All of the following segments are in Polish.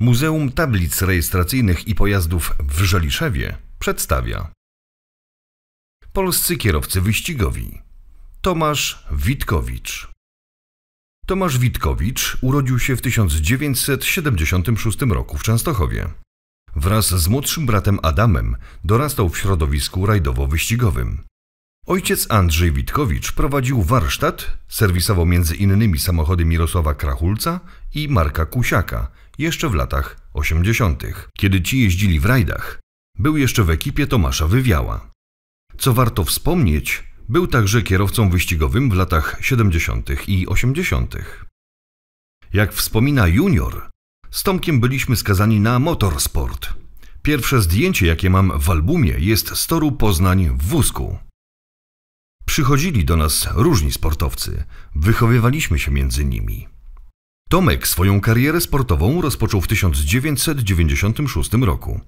Muzeum Tablic Rejestracyjnych i Pojazdów w Żeliszewie przedstawia Polscy kierowcy wyścigowi Tomasz Witkowicz Tomasz Witkowicz urodził się w 1976 roku w Częstochowie. Wraz z młodszym bratem Adamem dorastał w środowisku rajdowo-wyścigowym. Ojciec Andrzej Witkowicz prowadził warsztat, serwisował m.in. samochody Mirosława Krachulca i Marka Kusiaka – jeszcze w latach 80., kiedy ci jeździli w rajdach. Był jeszcze w ekipie Tomasza Wywiała. Co warto wspomnieć, był także kierowcą wyścigowym w latach 70. i 80. Jak wspomina junior, z Tomkiem byliśmy skazani na motorsport. Pierwsze zdjęcie, jakie mam w albumie, jest z toru Poznań w wózku. Przychodzili do nas różni sportowcy, wychowywaliśmy się między nimi. Tomek swoją karierę sportową rozpoczął w 1996 roku.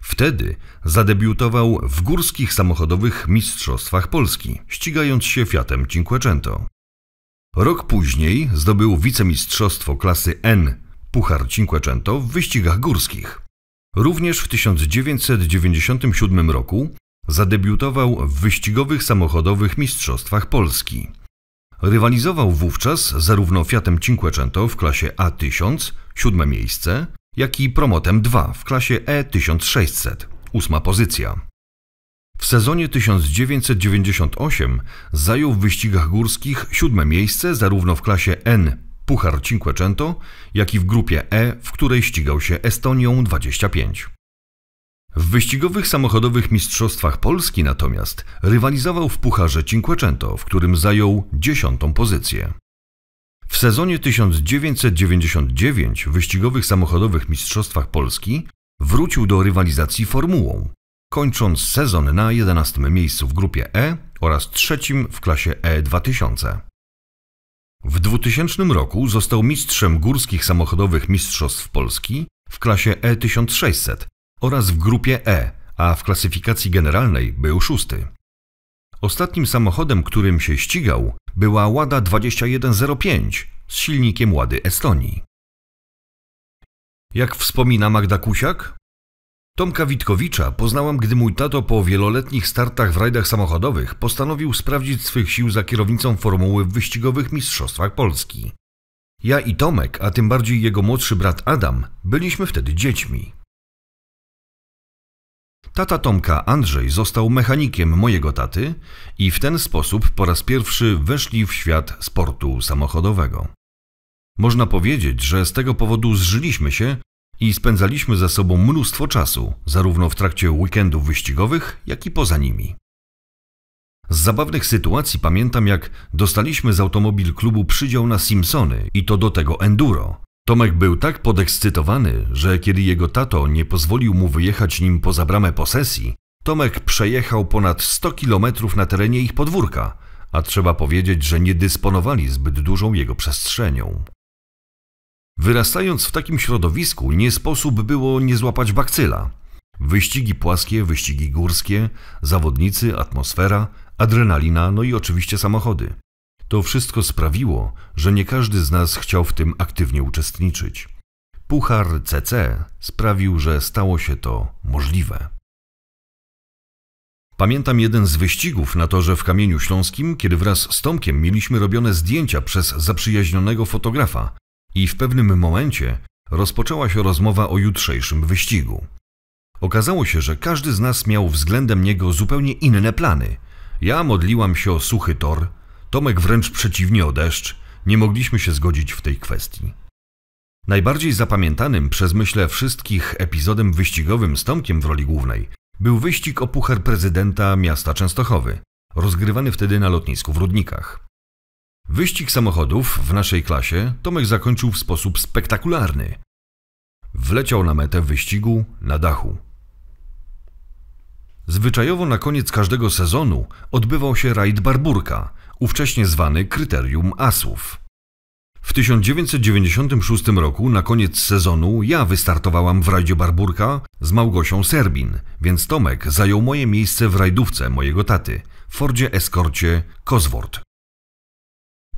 Wtedy zadebiutował w górskich samochodowych mistrzostwach Polski, ścigając się Fiatem Cinquecento. Rok później zdobył wicemistrzostwo klasy N Puchar Cinquecento w wyścigach górskich. Również w 1997 roku zadebiutował w wyścigowych samochodowych mistrzostwach Polski. Rywalizował wówczas zarówno Fiatem Cinquecento w klasie A1000, siódme miejsce, jak i Promotem 2 w klasie E1600, ósma pozycja. W sezonie 1998 zajął w wyścigach górskich siódme miejsce zarówno w klasie N Puchar Cinquecento, jak i w grupie E, w której ścigał się Estonią 25. W wyścigowych samochodowych mistrzostwach Polski natomiast rywalizował w Pucharze Cinquecento, w którym zajął dziesiątą pozycję. W sezonie 1999 wyścigowych samochodowych mistrzostwach Polski wrócił do rywalizacji formułą, kończąc sezon na 11 miejscu w grupie E oraz trzecim w klasie E2000. W 2000 roku został mistrzem górskich samochodowych mistrzostw Polski w klasie E1600, oraz w grupie E, a w klasyfikacji generalnej był szósty. Ostatnim samochodem, którym się ścigał, była Łada 2105 z silnikiem Łady Estonii. Jak wspomina Magda Kusiak, Tomka Witkowicza poznałam, gdy mój tato po wieloletnich startach w rajdach samochodowych postanowił sprawdzić swych sił za kierownicą formuły w wyścigowych mistrzostwach Polski. Ja i Tomek, a tym bardziej jego młodszy brat Adam, byliśmy wtedy dziećmi. Tata Tomka, Andrzej, został mechanikiem mojego taty i w ten sposób po raz pierwszy weszli w świat sportu samochodowego. Można powiedzieć, że z tego powodu zżyliśmy się i spędzaliśmy ze sobą mnóstwo czasu, zarówno w trakcie weekendów wyścigowych, jak i poza nimi. Z zabawnych sytuacji pamiętam, jak dostaliśmy z automobil klubu przydział na Simpsony i to do tego enduro, Tomek był tak podekscytowany, że kiedy jego tato nie pozwolił mu wyjechać nim poza bramę posesji, Tomek przejechał ponad 100 kilometrów na terenie ich podwórka, a trzeba powiedzieć, że nie dysponowali zbyt dużą jego przestrzenią. Wyrastając w takim środowisku, nie sposób było nie złapać bakcyla. Wyścigi płaskie, wyścigi górskie, zawodnicy, atmosfera, adrenalina, no i oczywiście samochody. To wszystko sprawiło, że nie każdy z nas chciał w tym aktywnie uczestniczyć. Puchar CC sprawił, że stało się to możliwe. Pamiętam jeden z wyścigów na torze w Kamieniu Śląskim, kiedy wraz z Tomkiem mieliśmy robione zdjęcia przez zaprzyjaźnionego fotografa i w pewnym momencie rozpoczęła się rozmowa o jutrzejszym wyścigu. Okazało się, że każdy z nas miał względem niego zupełnie inne plany. Ja modliłam się o suchy tor, Tomek wręcz przeciwnie o deszcz, nie mogliśmy się zgodzić w tej kwestii. Najbardziej zapamiętanym przez myślę wszystkich epizodem wyścigowym z Tomkiem w roli głównej był wyścig o puchar prezydenta miasta Częstochowy, rozgrywany wtedy na lotnisku w Rudnikach. Wyścig samochodów w naszej klasie Tomek zakończył w sposób spektakularny. Wleciał na metę wyścigu na dachu. Zwyczajowo na koniec każdego sezonu odbywał się rajd Barburka, ówcześnie zwany kryterium asów. W 1996 roku na koniec sezonu ja wystartowałam w rajdzie Barburka z Małgosią Serbin, więc Tomek zajął moje miejsce w rajdówce mojego taty, Fordzie Eskorcie Cosworth.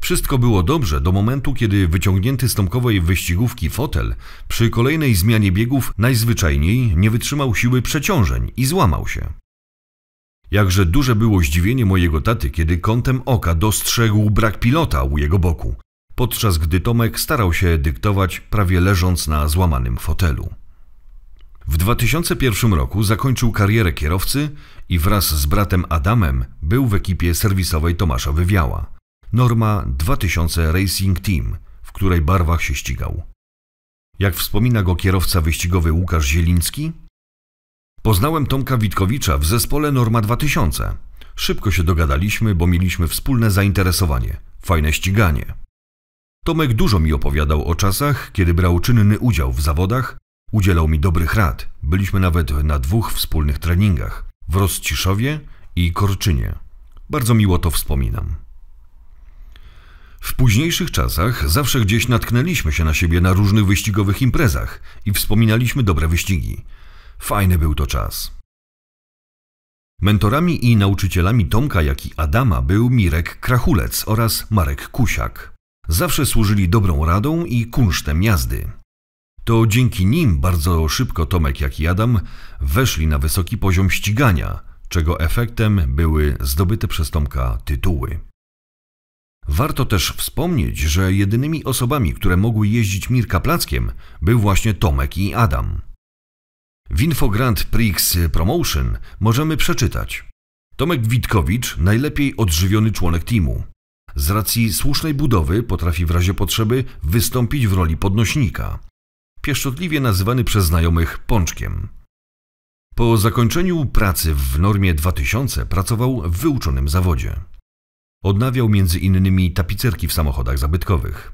Wszystko było dobrze do momentu, kiedy wyciągnięty z Tomkowej wyścigówki fotel przy kolejnej zmianie biegów najzwyczajniej nie wytrzymał siły przeciążeń i złamał się. Jakże duże było zdziwienie mojego taty, kiedy kątem oka dostrzegł brak pilota u jego boku, podczas gdy Tomek starał się dyktować, prawie leżąc na złamanym fotelu. W 2001 roku zakończył karierę kierowcy i wraz z bratem Adamem był w ekipie serwisowej Tomasza Wywiała. Norma 2000 Racing Team, w której barwach się ścigał. Jak wspomina go kierowca wyścigowy Łukasz Zieliński, Poznałem Tomka Witkowicza w zespole Norma 2000. Szybko się dogadaliśmy, bo mieliśmy wspólne zainteresowanie fajne ściganie. Tomek dużo mi opowiadał o czasach, kiedy brał czynny udział w zawodach, udzielał mi dobrych rad. Byliśmy nawet na dwóch wspólnych treningach w Rozciszowie i Korczynie. Bardzo miło to wspominam. W późniejszych czasach zawsze gdzieś natknęliśmy się na siebie na różnych wyścigowych imprezach i wspominaliśmy dobre wyścigi. Fajny był to czas. Mentorami i nauczycielami Tomka, jak i Adama był Mirek Krachulec oraz Marek Kusiak. Zawsze służyli dobrą radą i kunsztem jazdy. To dzięki nim bardzo szybko Tomek, jak i Adam weszli na wysoki poziom ścigania, czego efektem były zdobyte przez Tomka tytuły. Warto też wspomnieć, że jedynymi osobami, które mogły jeździć Mirka Plackiem, był właśnie Tomek i Adam. W Infogrand Prix Promotion możemy przeczytać Tomek Witkowicz najlepiej odżywiony członek teamu. Z racji słusznej budowy potrafi w razie potrzeby wystąpić w roli podnośnika. Pieszczotliwie nazywany przez znajomych pączkiem. Po zakończeniu pracy w normie 2000 pracował w wyuczonym zawodzie. Odnawiał między innymi tapicerki w samochodach zabytkowych.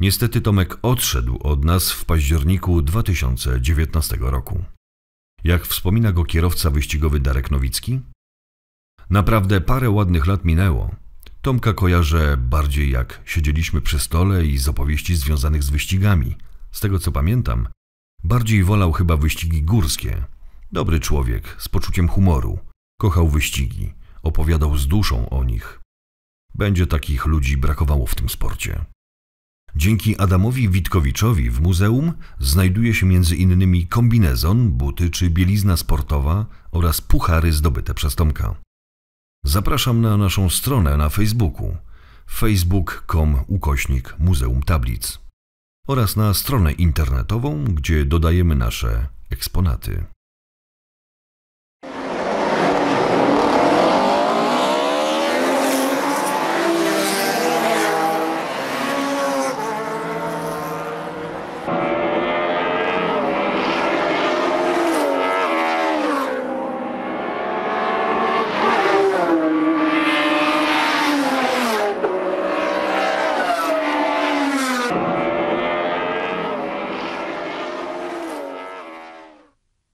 Niestety Tomek odszedł od nas w październiku 2019 roku. Jak wspomina go kierowca wyścigowy Darek Nowicki? Naprawdę parę ładnych lat minęło. Tomka kojarzę bardziej jak siedzieliśmy przy stole i z opowieści związanych z wyścigami. Z tego co pamiętam, bardziej wolał chyba wyścigi górskie. Dobry człowiek, z poczuciem humoru. Kochał wyścigi, opowiadał z duszą o nich. Będzie takich ludzi brakowało w tym sporcie. Dzięki Adamowi Witkowiczowi w muzeum znajduje się m.in. kombinezon, buty czy bielizna sportowa oraz puchary zdobyte przez Tomka. Zapraszam na naszą stronę na Facebooku facebook.com ukośnik Muzeum Tablic oraz na stronę internetową, gdzie dodajemy nasze eksponaty.